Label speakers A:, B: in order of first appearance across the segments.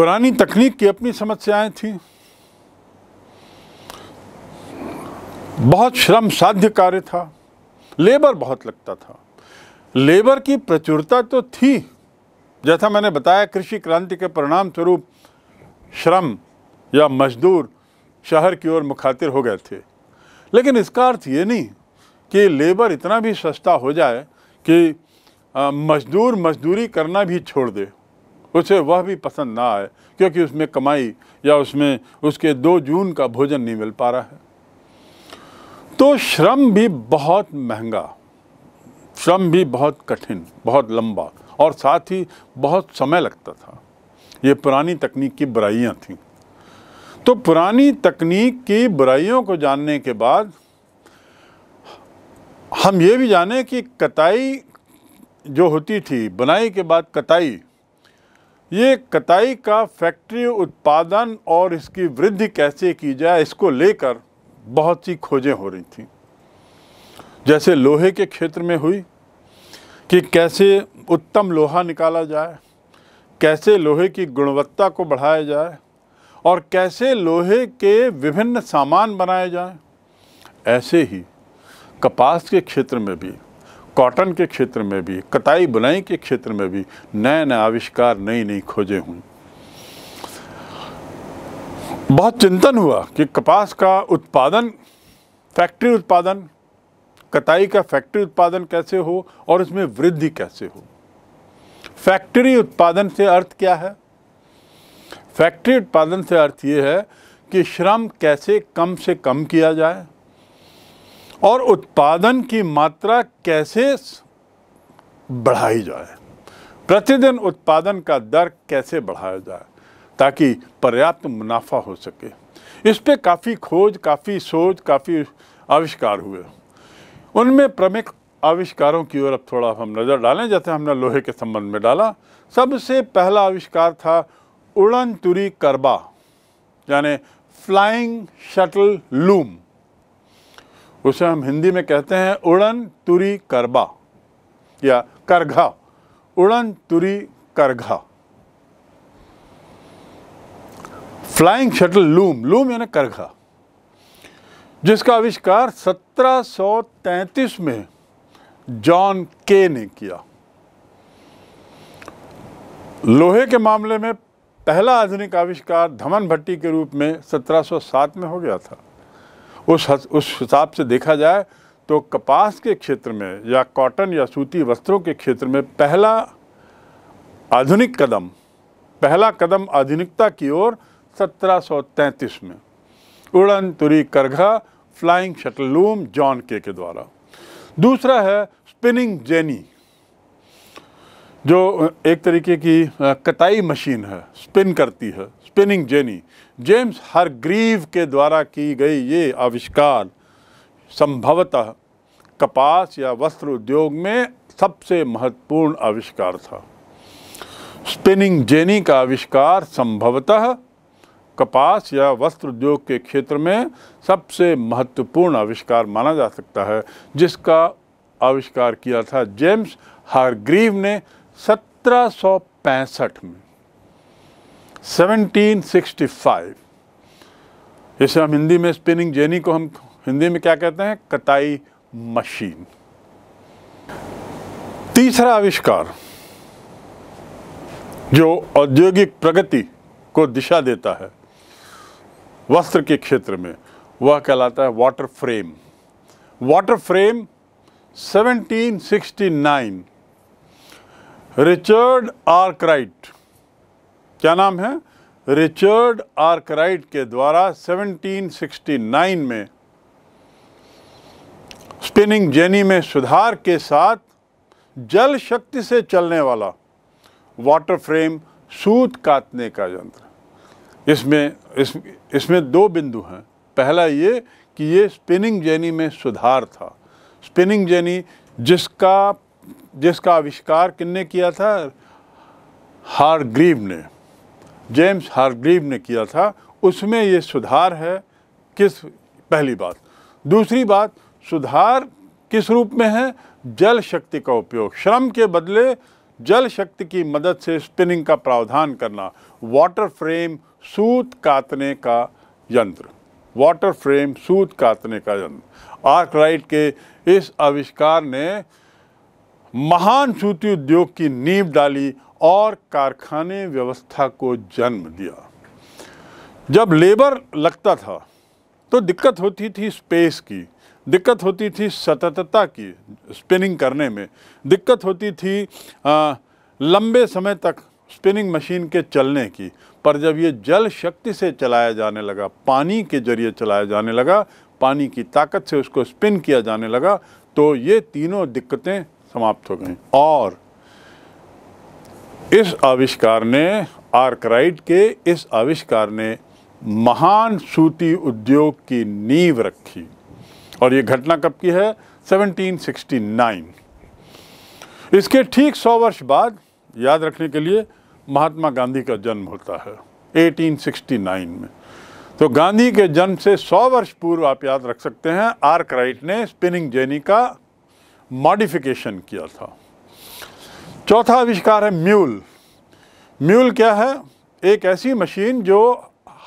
A: पुरानी तकनीक की अपनी समस्याएं थी बहुत श्रम साध्य कार्य था लेबर बहुत लगता था लेबर की प्रचुरता तो थी जैसा मैंने बताया कृषि क्रांति के परिणाम स्वरूप श्रम या मजदूर शहर की ओर मुखातिर हो गए थे लेकिन इसका अर्थ ये नहीं कि लेबर इतना भी सस्ता हो जाए कि मजदूर मजदूरी करना भी छोड़ दे उसे वह भी पसंद ना आए क्योंकि उसमें कमाई या उसमें उसके दो जून का भोजन नहीं मिल पा रहा है तो श्रम भी बहुत महंगा श्रम भी बहुत कठिन बहुत लंबा और साथ ही बहुत समय लगता था ये पुरानी तकनीक की बुराइयाँ थीं तो पुरानी तकनीक की बुराइयों को जानने के बाद हम ये भी जाने कि कताई जो होती थी बुनाई के बाद कताई ये कताई का फैक्ट्री उत्पादन और इसकी वृद्धि कैसे की जाए इसको लेकर बहुत सी खोजें हो रही थी जैसे लोहे के क्षेत्र में हुई कि कैसे उत्तम लोहा निकाला जाए कैसे लोहे की गुणवत्ता को बढ़ाया जाए और कैसे लोहे के विभिन्न सामान बनाए जाएं ऐसे ही कपास के क्षेत्र में भी कॉटन के क्षेत्र में भी कताई बुनाई के क्षेत्र में भी नए नए आविष्कार नई नई खोजे हुई बहुत चिंतन हुआ कि कपास का उत्पादन फैक्ट्री उत्पादन कताई का फैक्ट्री उत्पादन कैसे हो और उसमें वृद्धि कैसे हो फैक्ट्री उत्पादन से अर्थ क्या है फैक्ट्री उत्पादन से अर्थ ये है कि श्रम कैसे कम से कम किया जाए और उत्पादन की मात्रा कैसे बढ़ाई जाए प्रतिदिन उत्पादन का दर कैसे बढ़ाया जाए ताकि पर्याप्त मुनाफा हो सके इस पर काफ़ी खोज काफ़ी सोच काफ़ी आविष्कार हुए उनमें प्रमुख आविष्कारों की ओर अब थोड़ा हम नज़र डालें जैसे हमने लोहे के संबंध में डाला सबसे पहला आविष्कार था उड़न तुरी करबा यानी फ्लाइंग शटल लूम उसे हम हिंदी में कहते हैं उड़न तुरी करबा या करघा उड़न तुरी करघा फ्लाइंग शटल लूम लूम यानी करघा जिसका आविष्कार 1733 में जॉन के ने किया लोहे के मामले में पहला आधुनिक आविष्कार धमन भट्टी के रूप में 1707 में हो गया था उस उस हिसाब से देखा जाए तो कपास के क्षेत्र में या कॉटन या सूती वस्त्रों के क्षेत्र में पहला आधुनिक कदम पहला कदम आधुनिकता की ओर 1733 में उड़न तुरी करघा फ्लाइंग शटलूम जॉन के के द्वारा दूसरा है स्पिनिंग जेनी जो एक तरीके की कताई मशीन है स्पिन करती है स्पिनिंग जेनी जेम्स हरग्रीव के द्वारा की गई ये आविष्कार संभवतः कपास या वस्त्र उद्योग में सबसे महत्वपूर्ण आविष्कार था स्पिनिंग जेनी का आविष्कार संभवतः कपास या वस्त्र उद्योग के क्षेत्र में सबसे महत्वपूर्ण आविष्कार माना जा सकता है जिसका आविष्कार किया था जेम्स हारग्रीव ने 1765 में 1765 जैसे हम हिंदी में स्पिनिंग जेनी को हम हिंदी में क्या कहते हैं कताई मशीन तीसरा आविष्कार जो औद्योगिक प्रगति को दिशा देता है वस्त्र के क्षेत्र में वह कहलाता है water frame water frame 1769 Richard Arkwright क्या नाम है रिचर्ड आर्कराइट के द्वारा 1769 में स्पिनिंग जेनी में सुधार के साथ जल शक्ति से चलने वाला वाटर फ्रेम सूत काटने का यंत्र इसमें इस इसमें दो बिंदु हैं पहला ये कि ये स्पिनिंग जेनी में सुधार था स्पिनिंग जेनी जिसका जिसका आविष्कार किन्ने किया था हार ग्रीव ने जेम्स हारग्रीव ने किया था उसमें ये सुधार है किस पहली बात दूसरी बात सुधार किस रूप में है जल शक्ति का उपयोग श्रम के बदले जल शक्ति की मदद से स्पिनिंग का प्रावधान करना वाटर फ्रेम सूत काटने का यंत्र वाटर फ्रेम सूत काटने का यंत्र आर्क राइट के इस आविष्कार ने महान सूती उद्योग की नींव डाली और कारखाने व्यवस्था को जन्म दिया जब लेबर लगता था तो दिक्कत होती थी स्पेस की दिक्कत होती थी सततता की स्पिनिंग करने में दिक्कत होती थी आ, लंबे समय तक स्पिनिंग मशीन के चलने की पर जब ये जल शक्ति से चलाया जाने लगा पानी के जरिए चलाया जाने लगा पानी की ताकत से उसको स्पिन किया जाने लगा तो ये तीनों दिक्कतें समाप्त हो गए और इस आविष्कार ने आर्कराइट के इस आविष्कार ने महान सूती उद्योग की नींव रखी और ये घटना कब की है 1769 इसके ठीक सौ वर्ष बाद याद रखने के लिए महात्मा गांधी का जन्म होता है 1869 में तो गांधी के जन्म से 100 वर्ष पूर्व आप याद रख सकते हैं आर्कराइट ने स्पिनिंग जेनी का मॉडिफिकेशन किया था चौथा आविष्कार है म्यूल म्यूल क्या है एक ऐसी मशीन जो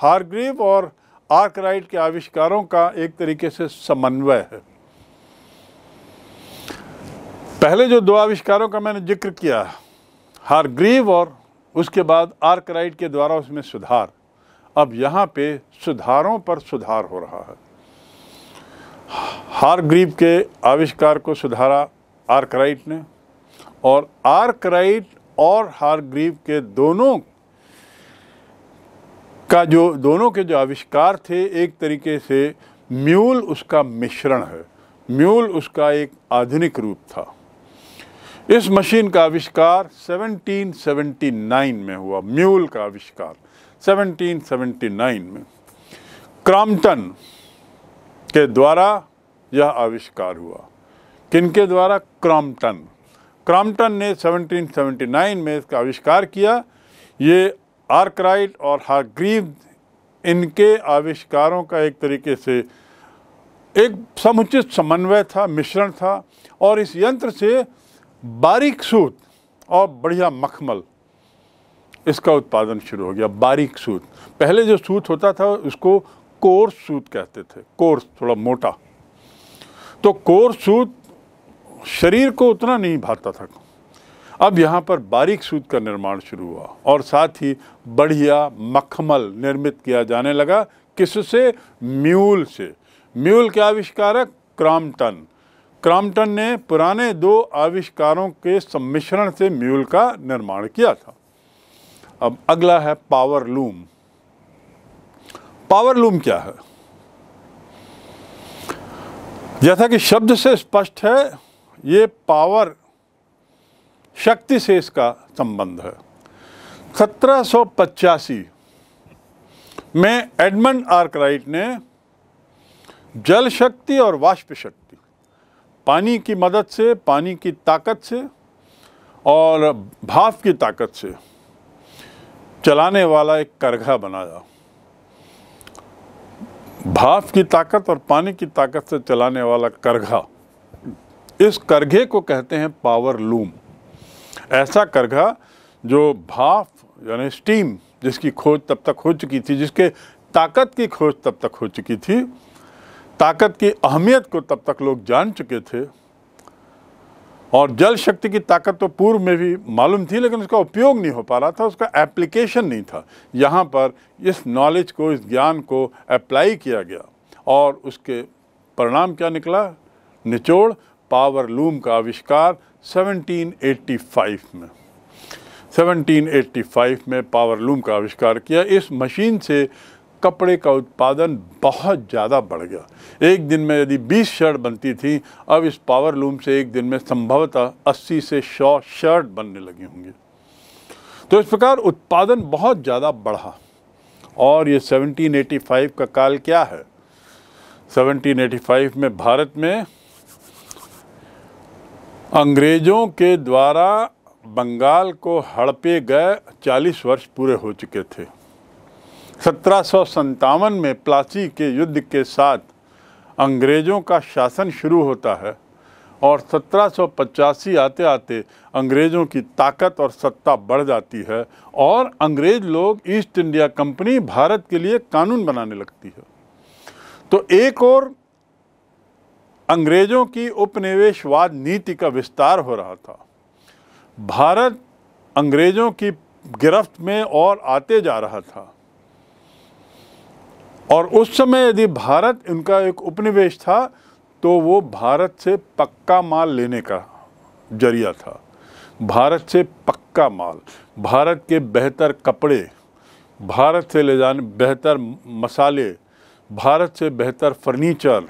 A: हारग्रीव और आर्कराइट के आविष्कारों का एक तरीके से समन्वय है पहले जो दो आविष्कारों का मैंने जिक्र किया हारग्रीव और उसके बाद आर्कराइट के द्वारा उसमें सुधार अब यहाँ पे सुधारों पर सुधार हो रहा है हारग्रीव के आविष्कार को सुधारा आर्कराइट ने और आर्कराइट और हारग्रीव के दोनों का जो दोनों के जो आविष्कार थे एक तरीके से म्यूल उसका मिश्रण है म्यूल उसका एक आधुनिक रूप था इस मशीन का आविष्कार 1779 में हुआ म्यूल का आविष्कार 1779 में क्राम्पटन के द्वारा यह आविष्कार हुआ किनके द्वारा क्रॉम्पटन क्रॉम्पटन ने 1779 में इसका आविष्कार किया ये आर्कराइट और हाग्रीव इनके आविष्कारों का एक तरीके से एक समुचित समन्वय था मिश्रण था और इस यंत्र से बारीक सूत और बढ़िया मखमल इसका उत्पादन शुरू हो गया बारीक सूत पहले जो सूत होता था उसको कोर सूत कहते थे कोर थोड़ा मोटा तो कोर सूत शरीर को उतना नहीं भाता था अब यहाँ पर बारीक सूत का निर्माण शुरू हुआ और साथ ही बढ़िया मखमल निर्मित किया जाने लगा किससे म्यूल से म्यूल के आविष्कारक क्रामटन क्रामटन ने पुराने दो आविष्कारों के सम्मिश्रण से म्यूल का निर्माण किया था अब अगला है पावर लूम पावर लूम क्या है जैसा कि शब्द से स्पष्ट है ये पावर शक्ति से इसका संबंध है सत्रह में एडमंड आर्कराइट ने जल शक्ति और वाष्प शक्ति पानी की मदद से पानी की ताकत से और भाप की ताकत से चलाने वाला एक करघा बनाया भाप की ताकत और पानी की ताकत से चलाने वाला करघा इस करघे को कहते हैं पावर लूम ऐसा करघा जो भाप यानी स्टीम जिसकी खोज तब तक हो चुकी थी जिसके ताकत की खोज तब तक हो चुकी थी ताकत की अहमियत को तब तक लोग जान चुके थे और जल शक्ति की ताकत तो पूर्व में भी मालूम थी लेकिन उसका उपयोग नहीं हो पा रहा था उसका एप्लीकेशन नहीं था यहाँ पर इस नॉलेज को इस ज्ञान को अप्लाई किया गया और उसके परिणाम क्या निकला निचोड़ पावर लूम का आविष्कार 1785 में 1785 में पावर लूम का आविष्कार किया इस मशीन से कपड़े का उत्पादन बहुत ज़्यादा बढ़ गया एक दिन में यदि 20 शर्ट बनती थी अब इस पावर लूम से एक दिन में संभवतः 80 से 100 शर्ट बनने लगी होंगी तो इस प्रकार उत्पादन बहुत ज़्यादा बढ़ा और ये 1785 का काल क्या है 1785 में भारत में अंग्रेज़ों के द्वारा बंगाल को हड़पे गए 40 वर्ष पूरे हो चुके थे सत्रह में प्लासी के युद्ध के साथ अंग्रेज़ों का शासन शुरू होता है और सत्रह आते आते अंग्रेज़ों की ताकत और सत्ता बढ़ जाती है और अंग्रेज़ लोग ईस्ट इंडिया कंपनी भारत के लिए कानून बनाने लगती है तो एक और अंग्रेज़ों की उपनिवेशवाद नीति का विस्तार हो रहा था भारत अंग्रेज़ों की गिरफ्त में और आते जा रहा था और उस समय यदि भारत उनका एक उपनिवेश था तो वो भारत से पक्का माल लेने का जरिया था भारत से पक्का माल भारत के बेहतर कपड़े भारत से ले जाने बेहतर मसाले भारत से बेहतर फर्नीचर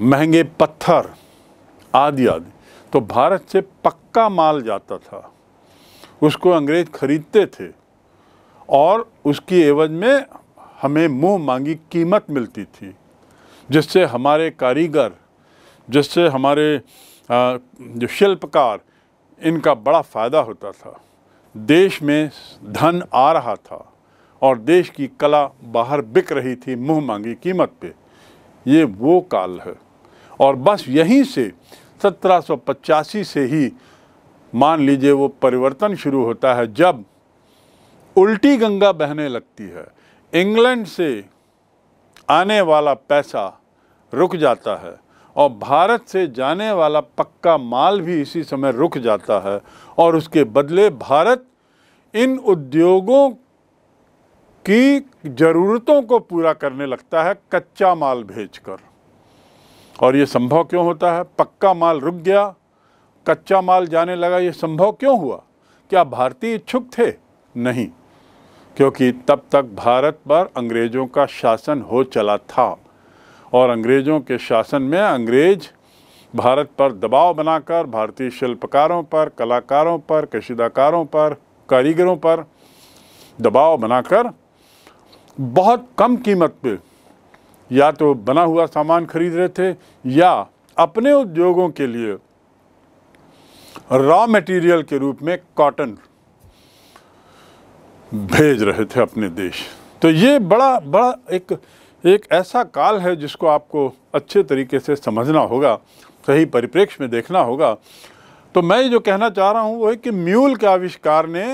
A: महंगे पत्थर आदि आदि तो भारत से पक्का माल जाता था उसको अंग्रेज खरीदते थे और उसकी एवज में हमें मुँह मांगी कीमत मिलती थी जिससे हमारे कारीगर जिससे हमारे जो शिल्पकार इनका बड़ा फ़ायदा होता था देश में धन आ रहा था और देश की कला बाहर बिक रही थी मुँह मांगी कीमत पे ये वो काल है और बस यहीं से सत्रह से ही मान लीजिए वो परिवर्तन शुरू होता है जब उल्टी गंगा बहने लगती है इंग्लैंड से आने वाला पैसा रुक जाता है और भारत से जाने वाला पक्का माल भी इसी समय रुक जाता है और उसके बदले भारत इन उद्योगों की ज़रूरतों को पूरा करने लगता है कच्चा माल भेजकर और ये संभव क्यों होता है पक्का माल रुक गया कच्चा माल जाने लगा ये संभव क्यों हुआ क्या भारतीय इच्छुक थे नहीं क्योंकि तब तक भारत पर अंग्रेज़ों का शासन हो चला था और अंग्रेज़ों के शासन में अंग्रेज भारत पर दबाव बनाकर भारतीय शिल्पकारों पर कलाकारों पर कशिदाकारों पर कारीगरों पर दबाव बनाकर बहुत कम कीमत पे या तो बना हुआ सामान खरीद रहे थे या अपने उद्योगों के लिए रॉ मटेरियल के रूप में कॉटन भेज रहे थे अपने देश तो ये बड़ा बड़ा एक एक ऐसा काल है जिसको आपको अच्छे तरीके से समझना होगा सही परिप्रेक्ष्य में देखना होगा तो मैं जो कहना चाह रहा हूँ वो है कि म्यूल के आविष्कार ने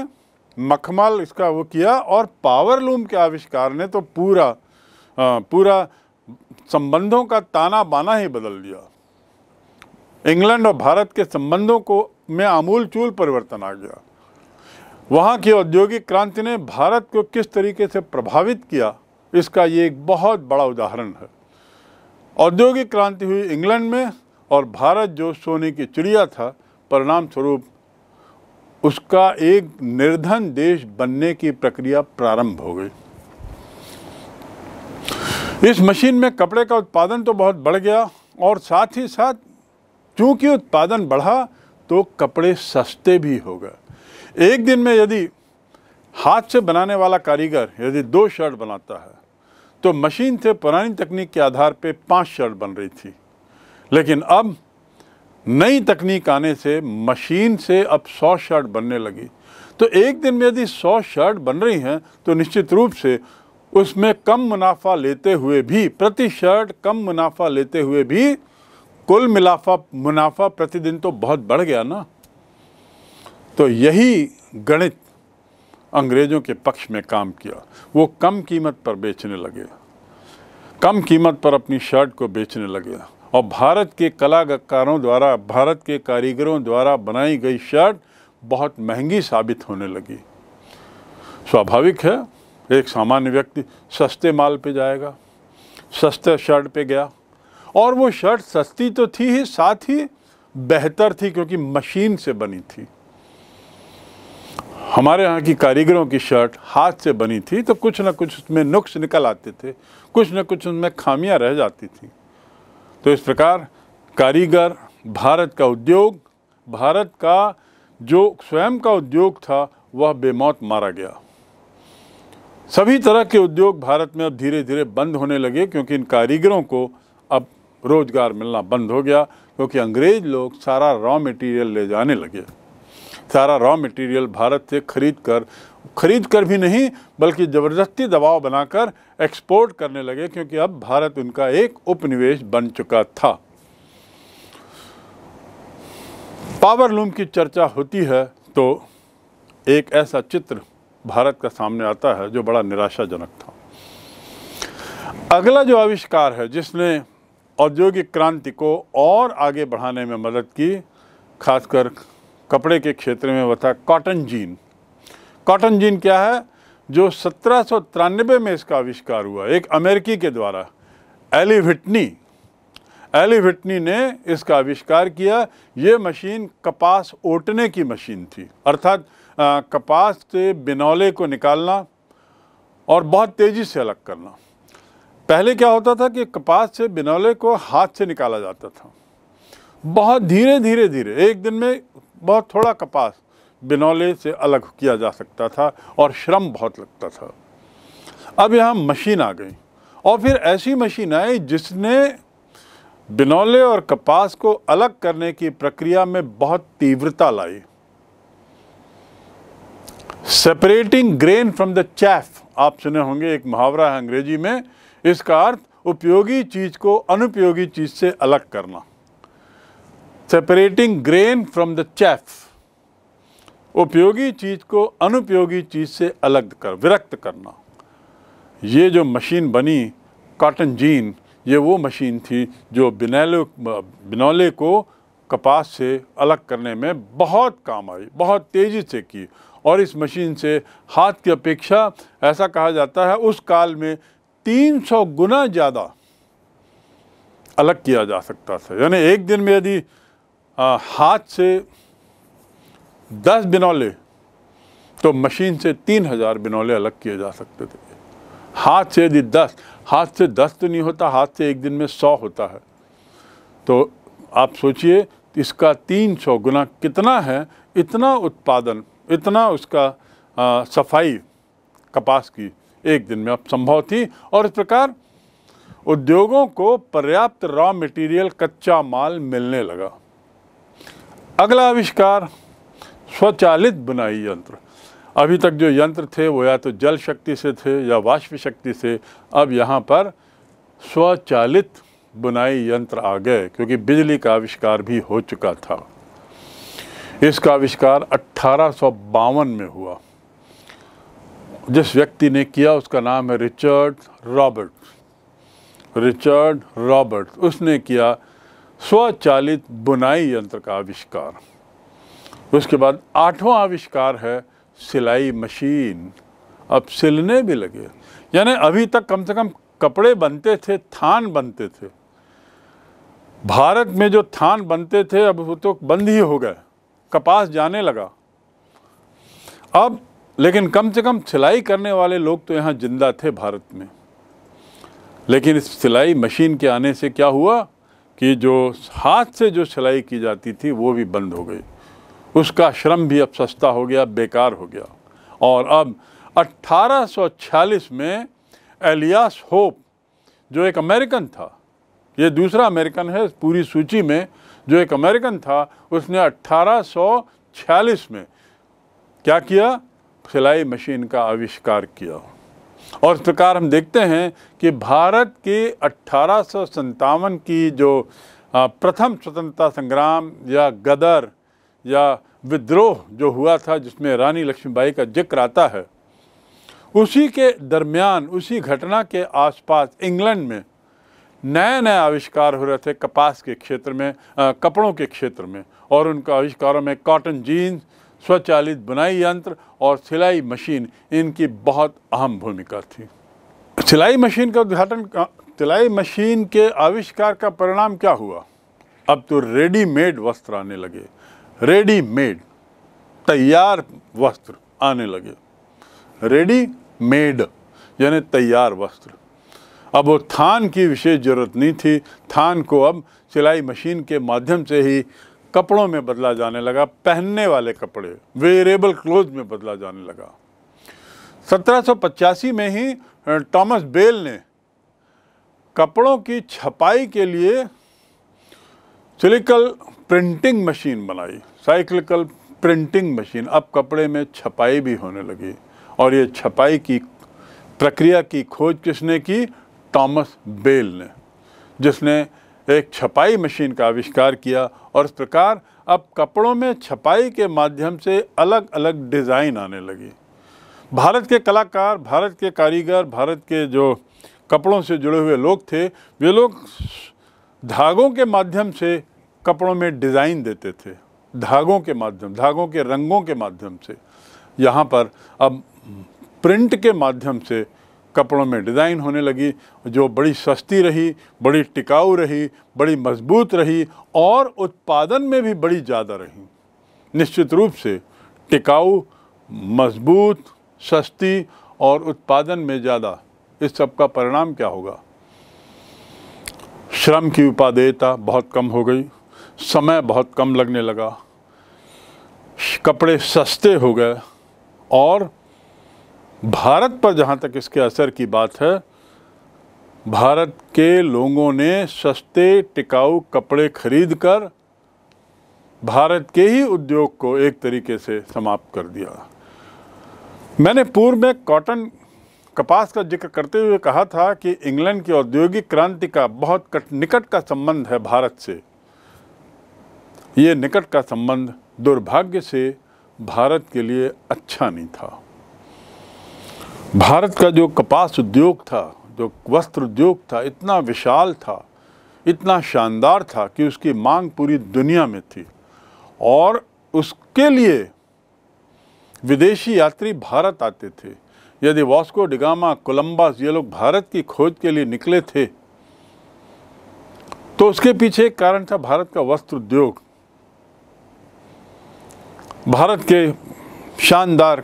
A: मखमल इसका वो किया और पावर लूम के आविष्कार ने तो पूरा आ, पूरा संबंधों का ताना बाना ही बदल दिया इंग्लैंड और भारत के संबंधों को में आमूल चूल परिवर्तन आ गया वहाँ की औद्योगिक क्रांति ने भारत को किस तरीके से प्रभावित किया इसका ये एक बहुत बड़ा उदाहरण है औद्योगिक क्रांति हुई इंग्लैंड में और भारत जो सोने की चिड़िया था परिणाम स्वरूप उसका एक निर्धन देश बनने की प्रक्रिया प्रारंभ हो गई इस मशीन में कपड़े का उत्पादन तो बहुत बढ़ गया और साथ ही साथ चूंकि उत्पादन बढ़ा तो कपड़े सस्ते भी हो गए एक दिन में यदि हाथ से बनाने वाला कारीगर यदि दो शर्ट बनाता है तो मशीन से पुरानी तकनीक के आधार पे पांच शर्ट बन रही थी लेकिन अब नई तकनीक आने से मशीन से अब सौ शर्ट बनने लगी तो एक दिन में यदि सौ शर्ट बन रही हैं तो निश्चित रूप से उसमें कम मुनाफा लेते हुए भी प्रति शर्ट कम मुनाफा लेते हुए भी कुल मिलाफा मुनाफा प्रतिदिन तो बहुत बढ़ गया ना तो यही गणित अंग्रेज़ों के पक्ष में काम किया वो कम कीमत पर बेचने लगे कम कीमत पर अपनी शर्ट को बेचने लगे और भारत के कलाकारों द्वारा भारत के कारीगरों द्वारा बनाई गई शर्ट बहुत महंगी साबित होने लगी स्वाभाविक है एक सामान्य व्यक्ति सस्ते माल पे जाएगा सस्ते शर्ट पे गया और वो शर्ट सस्ती तो थी ही साथ ही बेहतर थी क्योंकि मशीन से बनी थी हमारे यहाँ की कारीगरों की शर्ट हाथ से बनी थी तो कुछ ना कुछ उसमें नुक्स निकल आते थे कुछ ना कुछ उनमें खामियाँ रह जाती थी तो इस प्रकार कारीगर भारत का उद्योग भारत का जो स्वयं का उद्योग था वह बेमौत मारा गया सभी तरह के उद्योग भारत में अब धीरे धीरे बंद होने लगे क्योंकि इन कारीगरों को अब रोज़गार मिलना बंद हो गया क्योंकि अंग्रेज़ लोग सारा रॉ मटेरियल ले जाने लगे सारा रॉ मटेरियल भारत से खरीद कर खरीद कर भी नहीं बल्कि ज़बरदस्ती दबाव बनाकर एक्सपोर्ट करने लगे क्योंकि अब भारत उनका एक उपनिवेश बन चुका था पावर लूम की चर्चा होती है तो एक ऐसा चित्र भारत का सामने आता है जो बड़ा निराशाजनक था अगला जो आविष्कार है जिसने औद्योगिक क्रांति को और आगे बढ़ाने में मदद की खासकर कपड़े के क्षेत्र में हुआ था कॉटन जीन कॉटन जीन क्या है जो सत्रह में इसका आविष्कार हुआ एक अमेरिकी के द्वारा एली विटनी एली विटनी ने इसका आविष्कार किया ये मशीन कपास ओटने की मशीन थी अर्थात कपास से बिनौले को निकालना और बहुत तेज़ी से अलग करना पहले क्या होता था कि कपास से बिनौले को हाथ से निकाला जाता था बहुत धीरे धीरे धीरे एक दिन में बहुत थोड़ा कपास बिनौले से अलग किया जा सकता था और श्रम बहुत लगता था अब यहाँ मशीन आ गई और फिर ऐसी मशीन आई जिसने बिनौले और कपास को अलग करने की प्रक्रिया में बहुत तीव्रता लाई separating grain from the chaff आप सुने होंगे एक मुहावरा है अंग्रेजी में इसका अर्थ उपयोगी चीज़ को अनुपयोगी चीज़ से अलग करना separating grain from the chaff उपयोगी चीज़ को अनुपयोगी चीज़ से अलग कर विरक्त करना ये जो मशीन बनी कॉटन जीन ये वो मशीन थी जो बिनैलो बिनौले को कपास से अलग करने में बहुत काम आई बहुत तेज़ी से की और इस मशीन से हाथ की अपेक्षा ऐसा कहा जाता है उस काल में 300 गुना ज़्यादा अलग किया जा सकता था यानी एक दिन में यदि हाथ से दस बिनौले तो मशीन से तीन हज़ार बिनौले अलग किए जा सकते थे हाथ से यदि दस हाथ से दस तो नहीं होता हाथ से एक दिन में सौ होता है तो आप सोचिए इसका तीन सौ गुना कितना है इतना उत्पादन इतना उसका आ, सफाई कपास की एक दिन में अब संभव थी और इस प्रकार उद्योगों को पर्याप्त रॉ मटेरियल कच्चा माल मिलने लगा अगला आविष्कार स्वचालित बुनाई यंत्र अभी तक जो यंत्र थे वो या तो जल शक्ति से थे या वाष्प शक्ति से अब यहाँ पर स्वचालित बुनाई यंत्र आ गए क्योंकि बिजली का आविष्कार भी हो चुका था इसका आविष्कार अट्ठारह में हुआ जिस व्यक्ति ने किया उसका नाम है रिचर्ड रॉबर्ट रिचर्ड रॉबर्ट उसने किया स्वचालित बुनाई यंत्र का आविष्कार उसके बाद आठवां आविष्कार है सिलाई मशीन अब सिलने भी लगे यानी अभी तक कम से कम कपड़े बनते थे थान बनते थे भारत में जो थान बनते थे अब वो तो बंद ही हो गए कपास जाने लगा अब लेकिन कम से कम सिलाई करने वाले लोग तो यहाँ जिंदा थे भारत में लेकिन इस सिलाई मशीन के आने से क्या हुआ कि जो हाथ से जो सिलाई की जाती थी वो भी बंद हो गई उसका श्रम भी अब सस्ता हो गया बेकार हो गया और अब 1846 में एलियास होप जो एक अमेरिकन था ये दूसरा अमेरिकन है पूरी सूची में जो एक अमेरिकन था उसने 1846 में क्या किया सिलाई मशीन का आविष्कार किया और इस प्रकार हम देखते हैं कि भारत के अट्ठारह की जो प्रथम स्वतंत्रता संग्राम या गदर या विद्रोह जो हुआ था जिसमें रानी लक्ष्मीबाई का जिक्र आता है उसी के दरमियान उसी घटना के आसपास इंग्लैंड में नए नए आविष्कार हो रहे थे कपास के क्षेत्र में आ, कपड़ों के क्षेत्र में और उनके आविष्कारों में कॉटन जीन्स स्वचालित बुनाई यंत्र और सिलाई मशीन इनकी बहुत अहम भूमिका थी सिलाई मशीन का उद्घाटन सिलाई मशीन के आविष्कार का परिणाम क्या हुआ अब तो रेडीमेड वस्त्र आने लगे रेडीमेड तैयार वस्त्र आने लगे रेडी मेड यानी तैयार वस्त्र अब वो थान की विशेष ज़रूरत नहीं थी थान को अब सिलाई मशीन के माध्यम से ही कपड़ों में बदला जाने लगा पहनने वाले कपड़े वेरेबल क्लोथ में बदला जाने लगा 1785 में ही टॉमस बेल ने कपड़ों की छपाई के लिए सिलिकल प्रिंटिंग मशीन बनाई साइक्लिकल प्रिंटिंग मशीन अब कपड़े में छपाई भी होने लगी और ये छपाई की प्रक्रिया की खोज किसने की टॉमस बेल ने जिसने एक छपाई मशीन का आविष्कार किया और इस प्रकार अब कपड़ों में छपाई के माध्यम से अलग अलग डिज़ाइन आने लगी भारत के कलाकार भारत के कारीगर भारत के जो कपड़ों से जुड़े हुए लोग थे वे लोग धागों के माध्यम से कपड़ों में डिज़ाइन देते थे धागों के माध्यम धागों के रंगों के माध्यम से यहाँ पर अब प्रिंट के माध्यम से कपड़ों में डिज़ाइन होने लगी जो बड़ी सस्ती रही बड़ी टिकाऊ रही बड़ी मजबूत रही और उत्पादन में भी बड़ी ज़्यादा रही निश्चित रूप से टिकाऊ मजबूत सस्ती और उत्पादन में ज़्यादा इस सब का परिणाम क्या होगा श्रम की उपादेयता बहुत कम हो गई समय बहुत कम लगने लगा कपड़े सस्ते हो गए और भारत पर जहाँ तक इसके असर की बात है भारत के लोगों ने सस्ते टिकाऊ कपड़े खरीद कर भारत के ही उद्योग को एक तरीके से समाप्त कर दिया मैंने पूर्व में कॉटन कपास का जिक्र करते हुए कहा था कि इंग्लैंड की औद्योगिक क्रांति का बहुत कट, निकट का संबंध है भारत से ये निकट का संबंध दुर्भाग्य से भारत के लिए अच्छा नहीं था भारत का जो कपास उद्योग था जो वस्त्र उद्योग था इतना विशाल था इतना शानदार था कि उसकी मांग पूरी दुनिया में थी और उसके लिए विदेशी यात्री भारत आते थे यदि वास्को डिगामा कोलम्बस ये लोग भारत की खोज के लिए निकले थे तो उसके पीछे एक कारण था भारत का वस्त्र उद्योग भारत के शानदार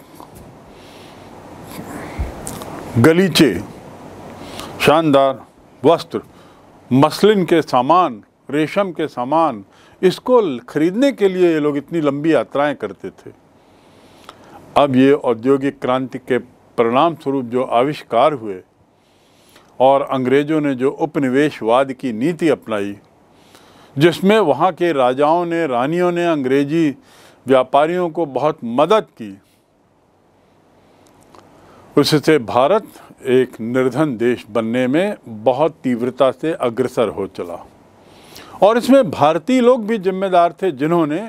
A: गलीचे शानदार वस्त्र मसलिन के सामान रेशम के सामान इसको खरीदने के लिए ये लोग इतनी लंबी यात्राएं करते थे अब ये औद्योगिक क्रांति के परिणाम स्वरूप जो आविष्कार हुए और अंग्रेज़ों ने जो उपनिवेशवाद की नीति अपनाई जिसमें वहाँ के राजाओं ने रानियों ने अंग्रेजी व्यापारियों को बहुत मदद की उससे भारत एक निर्धन देश बनने में बहुत तीव्रता से अग्रसर हो चला और इसमें भारतीय लोग भी जिम्मेदार थे जिन्होंने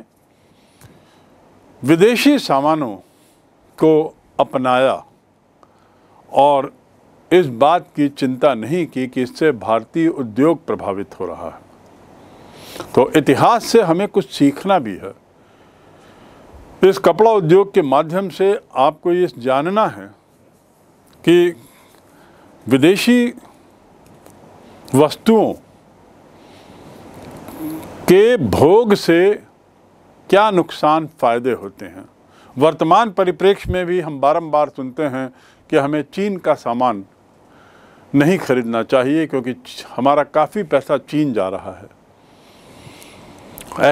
A: विदेशी सामानों को अपनाया और इस बात की चिंता नहीं की कि इससे भारतीय उद्योग प्रभावित हो रहा है तो इतिहास से हमें कुछ सीखना भी है इस कपड़ा उद्योग के माध्यम से आपको ये जानना है कि विदेशी वस्तुओं के भोग से क्या नुकसान फ़ायदे होते हैं वर्तमान परिप्रेक्ष्य में भी हम बारंबार सुनते हैं कि हमें चीन का सामान नहीं खरीदना चाहिए क्योंकि हमारा काफ़ी पैसा चीन जा रहा है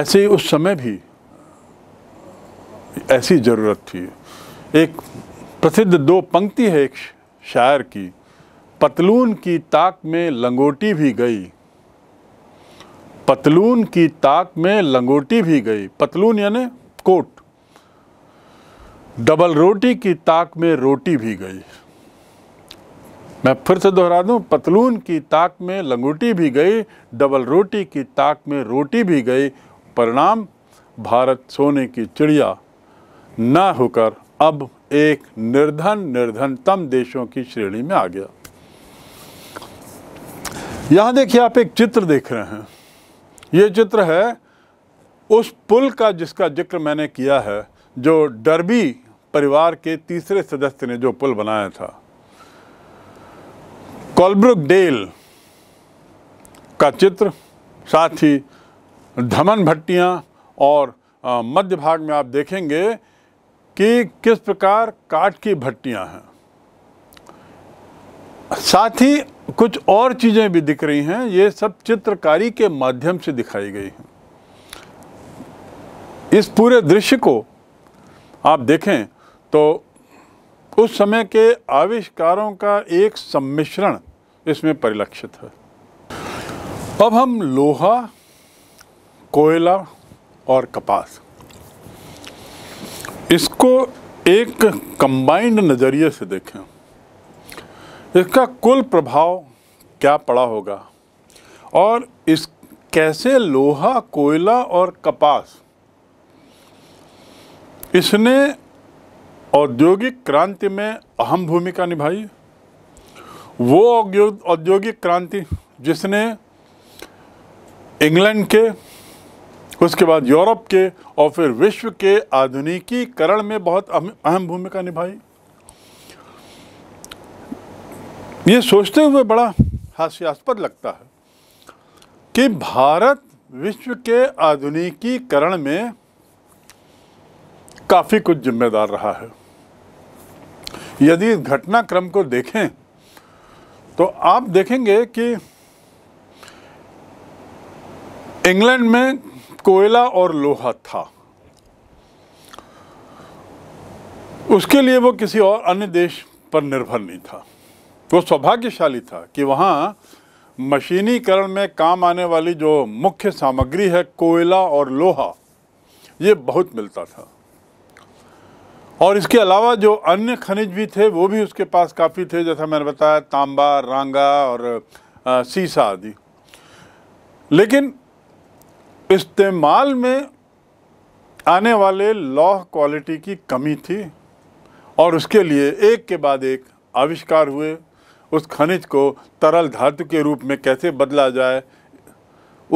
A: ऐसे ही उस समय भी ऐसी ज़रूरत थी एक प्रसिद्ध दो पंक्ति है एक शायर की पतलून की ताक में लंगोटी भी गई पतलून की ताक में लंगोटी भी गई पतलून यानी कोट डबल रोटी की ताक में रोटी भी गई मैं फिर से दोहरा दूं पतलून की ताक में लंगोटी भी गई डबल रोटी की ताक में रोटी भी गई परिणाम भारत सोने की चिड़िया ना होकर अब एक निर्धन निर्धनतम देशों की श्रेणी में आ गया यहां देखिए आप एक चित्र देख रहे हैं ये चित्र है उस पुल का जिसका जिक्र मैंने किया है जो डरबी परिवार के तीसरे सदस्य ने जो पुल बनाया था कॉलब्रुक डेल का चित्र साथ ही धमन भट्टियां और मध्य भाग में आप देखेंगे कि किस प्रकार काट की भट्टियां हैं साथ ही कुछ और चीज़ें भी दिख रही हैं ये सब चित्रकारी के माध्यम से दिखाई गई हैं इस पूरे दृश्य को आप देखें तो उस समय के आविष्कारों का एक सम्मिश्रण इसमें परिलक्षित है अब हम लोहा कोयला और कपास इसको एक कंबाइंड नज़रिए से देखें इसका कुल प्रभाव क्या पड़ा होगा और इस कैसे लोहा कोयला और कपास इसने औद्योगिक क्रांति में अहम भूमिका निभाई वो औद्योगिक क्रांति जिसने इंग्लैंड के उसके बाद यूरोप के और फिर विश्व के आधुनिकीकरण में बहुत अहम भूमिका निभाई ये सोचते हुए बड़ा हास्यास्पद लगता है कि भारत विश्व के आधुनिकीकरण में काफ़ी कुछ जिम्मेदार रहा है यदि इस घटनाक्रम को देखें तो आप देखेंगे कि इंग्लैंड में कोयला और लोहा था उसके लिए वो किसी और अन्य देश पर निर्भर नहीं था वो सौभाग्यशाली था कि वहाँ मशीनीकरण में काम आने वाली जो मुख्य सामग्री है कोयला और लोहा ये बहुत मिलता था और इसके अलावा जो अन्य खनिज भी थे वो भी उसके पास काफ़ी थे जैसा मैंने बताया तांबा रांगा और आ, सीसा आदि लेकिन इस्तेमाल में आने वाले लौह क्वालिटी की कमी थी और उसके लिए एक के बाद एक आविष्कार हुए उस खनिज को तरल धातु के रूप में कैसे बदला जाए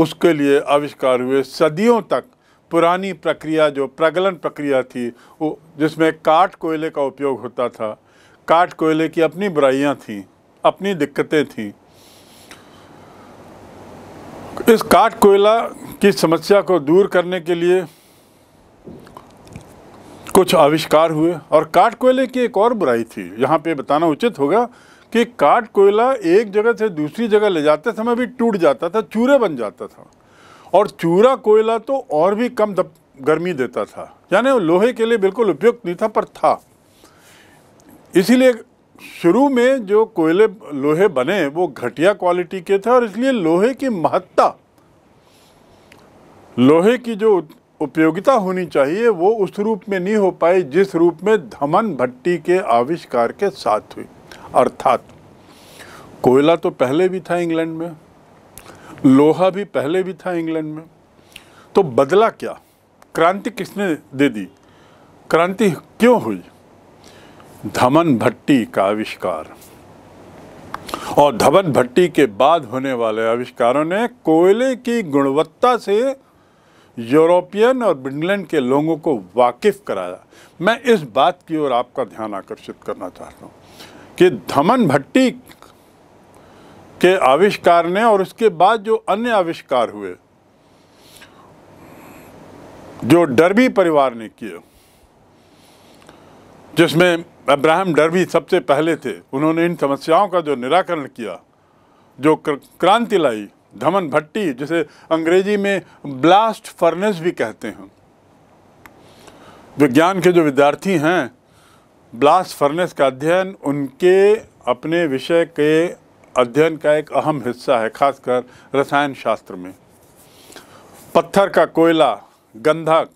A: उसके लिए आविष्कार हुए सदियों तक पुरानी प्रक्रिया जो प्रगलन प्रक्रिया थी वो जिसमें काट कोयले का उपयोग होता था काट कोयले की अपनी बुराइयाँ थीं अपनी दिक्कतें थीं इस काट कोयला की समस्या को दूर करने के लिए कुछ आविष्कार हुए और काट कोयले की एक और बुराई थी यहाँ पे बताना उचित होगा कि काट कोयला एक जगह से दूसरी जगह ले जाते समय भी टूट जाता था चूरे बन जाता था और चूरा कोयला तो और भी कम दप, गर्मी देता था यानी लोहे के लिए बिल्कुल उपयुक्त नहीं था पर था इसीलिए शुरू में जो कोयले लोहे बने वो घटिया क्वालिटी के थे और इसलिए लोहे की महत्ता लोहे की जो उपयोगिता होनी चाहिए वो उस रूप में नहीं हो पाई जिस रूप में धमन भट्टी के आविष्कार के साथ हुई अर्थात कोयला तो पहले भी था इंग्लैंड में लोहा भी पहले भी था इंग्लैंड में तो बदला क्या क्रांति किसने दे दी क्रांति क्यों हुई धमन भट्टी का आविष्कार और धमन भट्टी के बाद होने वाले आविष्कारों ने कोयले की गुणवत्ता से यूरोपियन और ब्रिंगलैंड के लोगों को वाकिफ कराया मैं इस बात की ओर आपका ध्यान आकर्षित करना चाहता हूँ कि धमन भट्टी के आविष्कार ने और उसके बाद जो अन्य आविष्कार हुए जो डरबी परिवार ने किए जिसमें अब्राहम भी सबसे पहले थे उन्होंने इन समस्याओं का जो निराकरण किया जो क्रांति लाई धमन भट्टी जिसे अंग्रेजी में ब्लास्ट फर्नेस भी कहते हैं विज्ञान के जो विद्यार्थी हैं ब्लास्ट फर्नेस का अध्ययन उनके अपने विषय के अध्ययन का एक अहम हिस्सा है खासकर रसायन शास्त्र में पत्थर का कोयला गंधक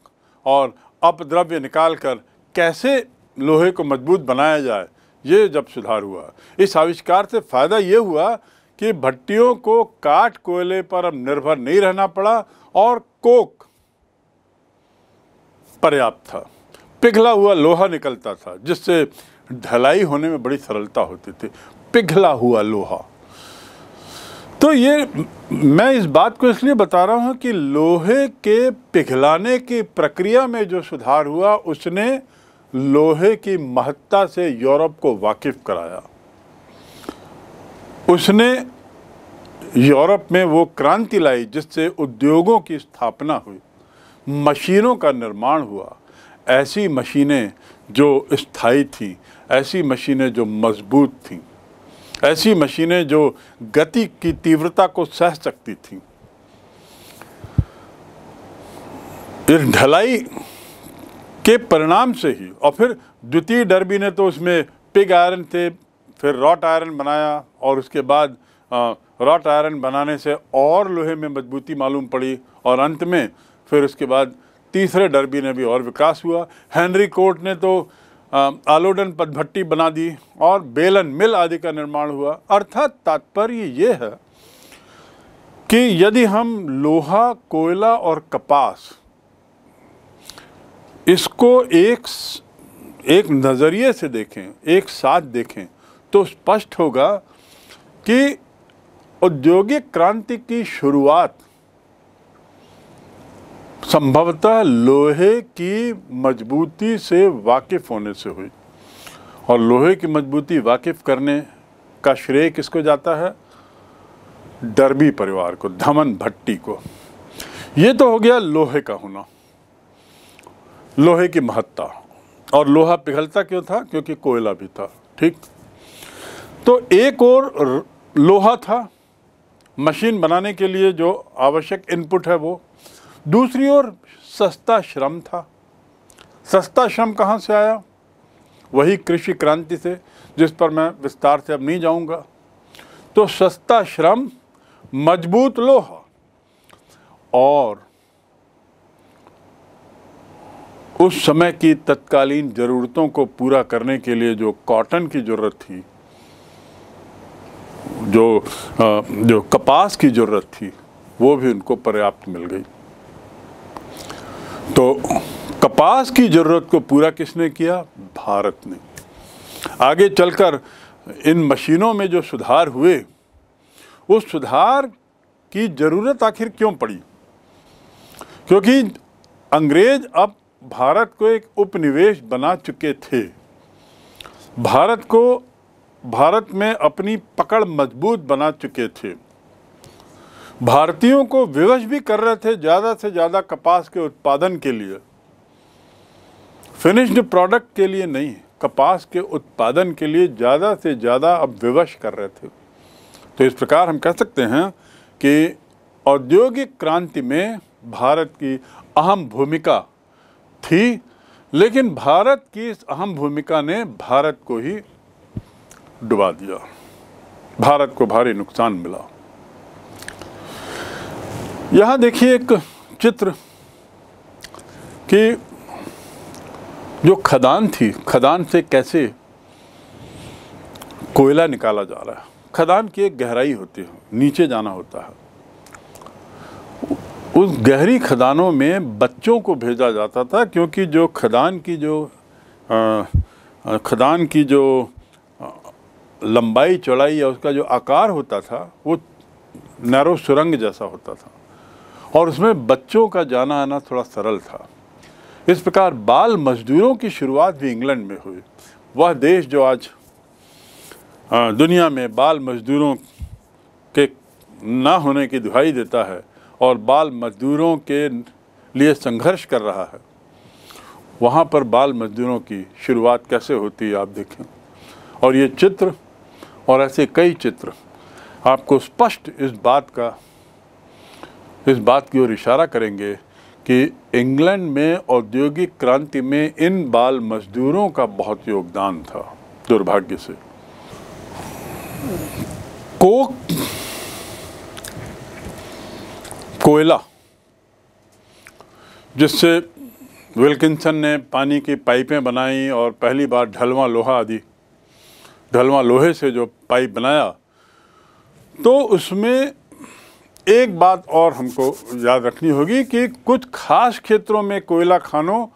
A: और अपद्रव्य निकालकर कैसे लोहे को मजबूत बनाया जाए ये जब सुधार हुआ इस आविष्कार से फ़ायदा ये हुआ कि भट्टियों को काट कोयले पर अब निर्भर नहीं रहना पड़ा और कोक पर्याप्त था पिघला हुआ लोहा निकलता था जिससे ढलाई होने में बड़ी सरलता होती थी पिघला हुआ लोहा तो ये मैं इस बात को इसलिए बता रहा हूँ कि लोहे के पिघलाने की प्रक्रिया में जो सुधार हुआ उसने लोहे की महत्ता से यूरोप को वाकिफ कराया उसने यूरोप में वो क्रांति लाई जिससे उद्योगों की स्थापना हुई मशीनों का निर्माण हुआ ऐसी मशीनें जो स्थायी थीं ऐसी मशीनें जो मजबूत थीं ऐसी मशीनें जो गति की तीव्रता को सह सकती थीं ढलाई के परिणाम से ही और फिर द्वितीय डर्बी ने तो उसमें पिग आयरन थे फिर रॉट आयरन बनाया और उसके बाद रॉट आयरन बनाने से और लोहे में मजबूती मालूम पड़ी और अंत में फिर उसके बाद तीसरे डर्बी ने भी और विकास हुआ हेनरी कोर्ट ने तो आलोडन पदभट्टी बना दी और बेलन मिल आदि का निर्माण हुआ अर्थात तात्पर्य ये है कि यदि हम लोहा कोयला और कपास इसको एक एक नज़रिए से देखें एक साथ देखें तो स्पष्ट होगा कि औद्योगिक क्रांति की शुरुआत संभवतः लोहे की मजबूती से वाकिफ़ होने से हुई और लोहे की मजबूती वाकिफ़ करने का श्रेय किसको जाता है डरबी परिवार को धमन भट्टी को ये तो हो गया लोहे का होना लोहे की महत्ता और लोहा पिघलता क्यों था क्योंकि कोयला भी था ठीक तो एक और लोहा था मशीन बनाने के लिए जो आवश्यक इनपुट है वो दूसरी ओर सस्ता श्रम था सस्ता श्रम कहाँ से आया वही कृषि क्रांति से जिस पर मैं विस्तार से अब नहीं जाऊंगा तो सस्ता श्रम मजबूत लोहा और उस समय की तत्कालीन ज़रूरतों को पूरा करने के लिए जो कॉटन की ज़रूरत थी जो जो कपास की ज़रूरत थी वो भी उनको पर्याप्त मिल गई तो कपास की ज़रूरत को पूरा किसने किया भारत ने आगे चलकर इन मशीनों में जो सुधार हुए उस सुधार की ज़रूरत आखिर क्यों पड़ी क्योंकि अंग्रेज अब भारत को एक उपनिवेश बना चुके थे भारत को भारत में अपनी पकड़ मजबूत बना चुके थे भारतीयों को विवश भी कर रहे थे ज़्यादा से ज़्यादा कपास के उत्पादन के लिए फिनिश्ड प्रोडक्ट के लिए नहीं कपास के उत्पादन के लिए ज़्यादा से ज़्यादा अब विवश कर रहे थे तो इस प्रकार हम कह सकते हैं कि औद्योगिक क्रांति में भारत की अहम भूमिका थी लेकिन भारत की इस अहम भूमिका ने भारत को ही डुबा दिया भारत को भारी नुकसान मिला यहाँ देखिए एक चित्र कि जो खदान थी खदान से कैसे कोयला निकाला जा रहा है खदान की एक गहराई होती है नीचे जाना होता है उस गहरी खदानों में बच्चों को भेजा जाता था क्योंकि जो खदान की जो आ, खदान की जो लंबाई चौड़ाई या उसका जो आकार होता था वो नैरो सुरंग जैसा होता था और उसमें बच्चों का जाना आना थोड़ा सरल था इस प्रकार बाल मजदूरों की शुरुआत भी इंग्लैंड में हुई वह देश जो आज दुनिया में बाल मजदूरों के ना होने की दुहाई देता है और बाल मज़दूरों के लिए संघर्ष कर रहा है वहाँ पर बाल मज़दूरों की शुरुआत कैसे होती है आप देखें और ये चित्र और ऐसे कई चित्र आपको स्पष्ट इस बात का इस बात की ओर इशारा करेंगे कि इंग्लैंड में औद्योगिक क्रांति में इन बाल मजदूरों का बहुत योगदान था दुर्भाग्य से कोक कोयला जिससे विल्किंसन ने पानी की पाइपें बनाई और पहली बार ढलवा लोहा आदि ढलवा लोहे से जो पाइप बनाया तो उसमें एक बात और हमको याद रखनी होगी कि कुछ खास क्षेत्रों में कोयला खानों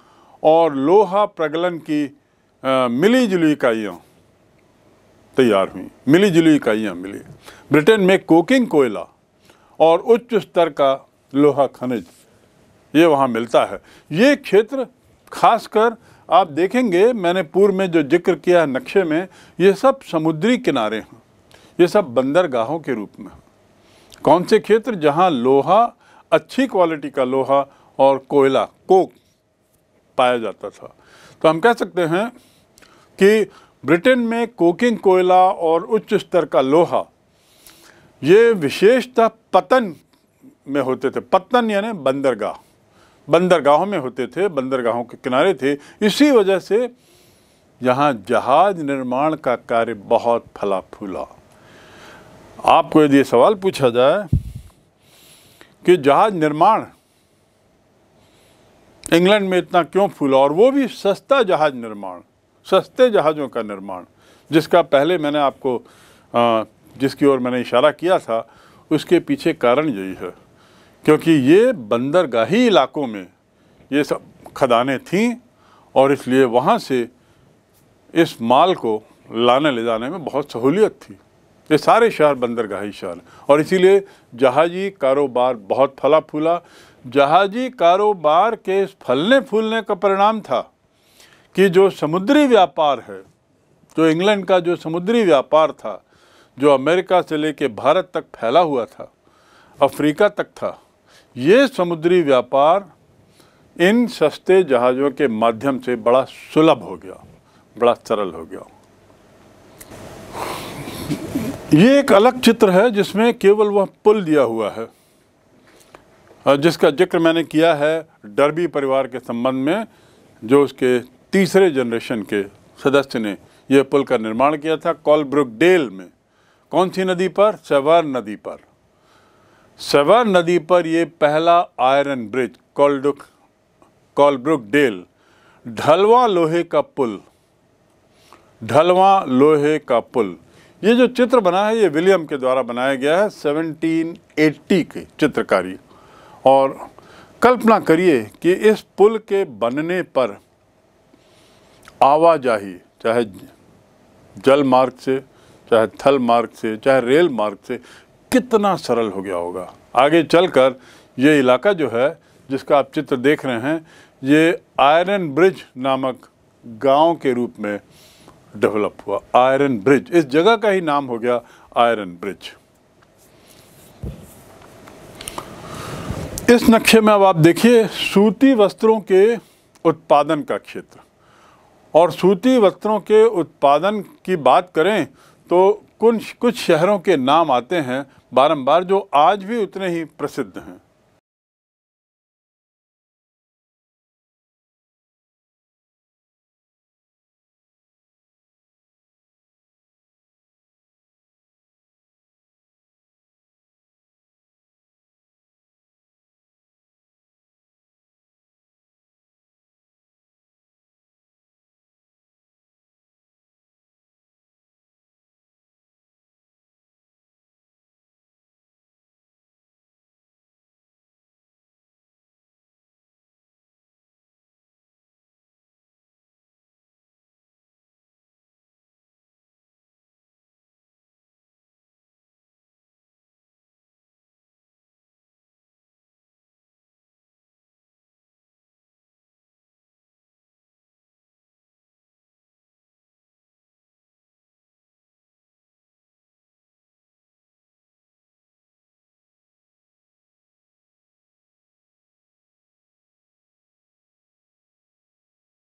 A: और लोहा प्रगलन की मिली जुली इकाइयाँ तैयार हुई मिली जुली इकाइयाँ मिली ब्रिटेन में कोकिंग कोयला और उच्च स्तर का लोहा खनिज ये वहाँ मिलता है ये क्षेत्र खासकर आप देखेंगे मैंने पूर्व में जो जिक्र किया है नक्शे में ये सब समुद्री किनारे हैं ये सब बंदरगाहों के रूप में कौन से क्षेत्र जहाँ लोहा अच्छी क्वालिटी का लोहा और कोयला कोक पाया जाता था तो हम कह सकते हैं कि ब्रिटेन में कोकिंग कोयला और उच्च स्तर का लोहा ये विशेषता पतन में होते थे पतन यानी बंदरगाह बंदरगाहों में होते थे बंदरगाहों के किनारे थे इसी वजह से यहाँ जहाज निर्माण का कार्य बहुत फला फूला आपको यदि सवाल पूछा जाए कि जहाज निर्माण इंग्लैंड में इतना क्यों फूला और वो भी सस्ता जहाज निर्माण सस्ते जहाज़ों का निर्माण जिसका पहले मैंने आपको आ, जिसकी ओर मैंने इशारा किया था उसके पीछे कारण यही है क्योंकि ये बंदरगाही इलाकों में ये सब खदानें थीं और इसलिए वहाँ से इस माल को लाने ले जाने में बहुत सहूलियत थी ये सारे शहर बंदरगाही शहर और इसीलिए जहाजी कारोबार बहुत फला फूला जहाजी कारोबार के इस फलने फूलने का परिणाम था कि जो समुद्री व्यापार है जो इंग्लैंड का जो समुद्री व्यापार था जो अमेरिका से लेके भारत तक फैला हुआ था अफ्रीका तक था ये समुद्री व्यापार इन सस्ते जहाज़ों के माध्यम से बड़ा सुलभ हो गया बड़ा सरल हो गया ये एक अलग चित्र है जिसमें केवल वह पुल दिया हुआ है जिसका जिक्र मैंने किया है डरबी परिवार के संबंध में जो उसके तीसरे जनरेशन के सदस्य ने यह पुल का निर्माण किया था कॉलब्रुक डेल में कौन सी नदी पर सेवर नदी पर सेवर नदी पर ये पहला आयरन ब्रिज कॉलडुक कॉलब्रुक डेल ढलवा लोहे का पुल ढलवा लोहे का पुल ये जो चित्र बना है ये विलियम के द्वारा बनाया गया है 1780 के चित्रकारी और कल्पना करिए कि इस पुल के बनने पर आवाजाही चाहे जल मार्ग से चाहे थल मार्ग से चाहे रेल मार्ग से कितना सरल हो गया होगा आगे चलकर ये इलाका जो है जिसका आप चित्र देख रहे हैं ये आयरन ब्रिज नामक गांव के रूप में डेवलप हुआ आयरन ब्रिज इस जगह का ही नाम हो गया आयरन ब्रिज इस नक्शे में अब आप देखिए सूती वस्त्रों के उत्पादन का क्षेत्र और सूती वस्त्रों के उत्पादन की बात करें तो कुछ कुछ शहरों के नाम आते हैं बारंबार जो आज भी उतने ही प्रसिद्ध हैं